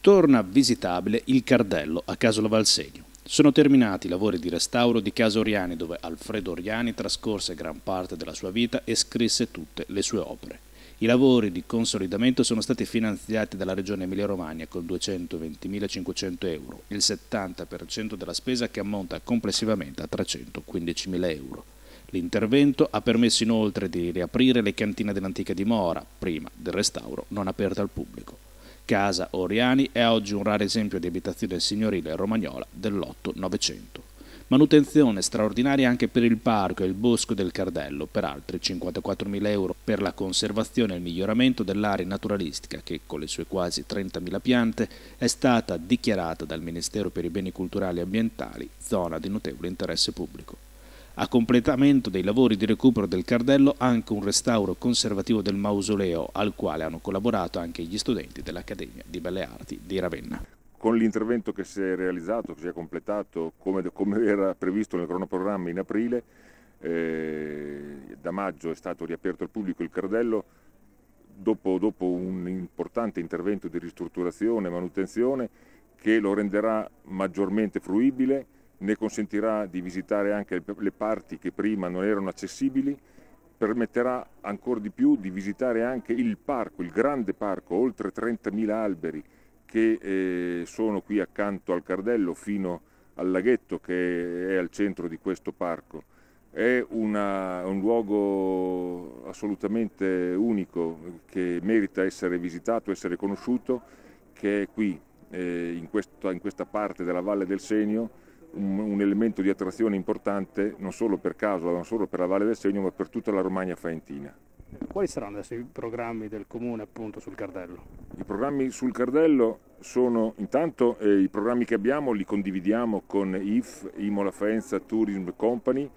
torna visitabile il Cardello a Casola Valsegno. Sono terminati i lavori di restauro di Casa Oriani dove Alfredo Oriani trascorse gran parte della sua vita e scrisse tutte le sue opere. I lavori di consolidamento sono stati finanziati dalla Regione Emilia-Romagna con 220.500 euro, il 70% della spesa che ammonta complessivamente a 315.000 euro. L'intervento ha permesso inoltre di riaprire le cantine dell'antica dimora, prima del restauro non aperta al pubblico. Casa Oriani è oggi un raro esempio di abitazione signorile romagnola dell'otto-novecento. Manutenzione straordinaria anche per il parco e il bosco del Cardello, per altri 54.000 euro per la conservazione e il miglioramento dell'area naturalistica che, con le sue quasi 30.000 piante, è stata dichiarata dal Ministero per i Beni Culturali e Ambientali zona di notevole interesse pubblico. A completamento dei lavori di recupero del Cardello anche un restauro conservativo del mausoleo al quale hanno collaborato anche gli studenti dell'Accademia di Belle Arti di Ravenna. Con l'intervento che si è realizzato, che si è completato come, come era previsto nel cronoprogramma in aprile, eh, da maggio è stato riaperto al pubblico il Cardello dopo, dopo un importante intervento di ristrutturazione e manutenzione che lo renderà maggiormente fruibile ne consentirà di visitare anche le parti che prima non erano accessibili, permetterà ancora di più di visitare anche il parco, il grande parco, oltre 30.000 alberi che eh, sono qui accanto al Cardello fino al laghetto che è al centro di questo parco. È una, un luogo assolutamente unico che merita essere visitato, essere conosciuto, che è qui, eh, in, questa, in questa parte della Valle del Senio, un, un, elemento di attrazione importante non solo per Casola, non solo per la Valle del Segno, ma per tutta la Romagna faentina. Quali saranno adesso i programmi del comune appunto sul Cardello? I programmi sul Cardello sono intanto eh, i programmi che abbiamo li condividiamo con IF, Imola Faenza Tourism Company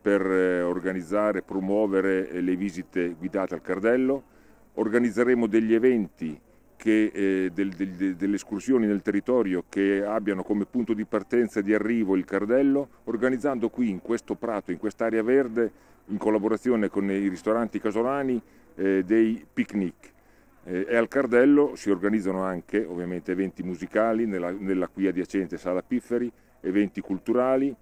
per eh, organizzare e promuovere eh, le visite guidate al Cardello. Organizzeremo degli eventi che, eh, del, del, delle escursioni nel territorio che abbiano come punto di partenza e di arrivo il Cardello, organizzando qui in questo prato, in quest'area verde, in collaborazione con i ristoranti casolani, eh, dei picnic. Eh, e al Cardello si organizzano anche ovviamente eventi musicali nella, nella qui adiacente Sala Pifferi, eventi culturali,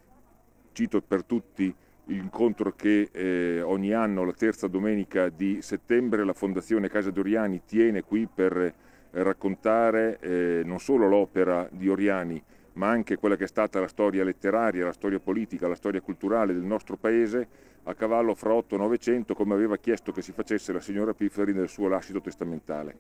cito per tutti incontro che eh, ogni anno, la terza domenica di settembre, la Fondazione Casa d'Oriani tiene qui per eh, raccontare eh, non solo l'opera di Oriani, ma anche quella che è stata la storia letteraria, la storia politica, la storia culturale del nostro paese a cavallo fra 8 e 900, come aveva chiesto che si facesse la signora Pifferi nel suo lascito testamentale.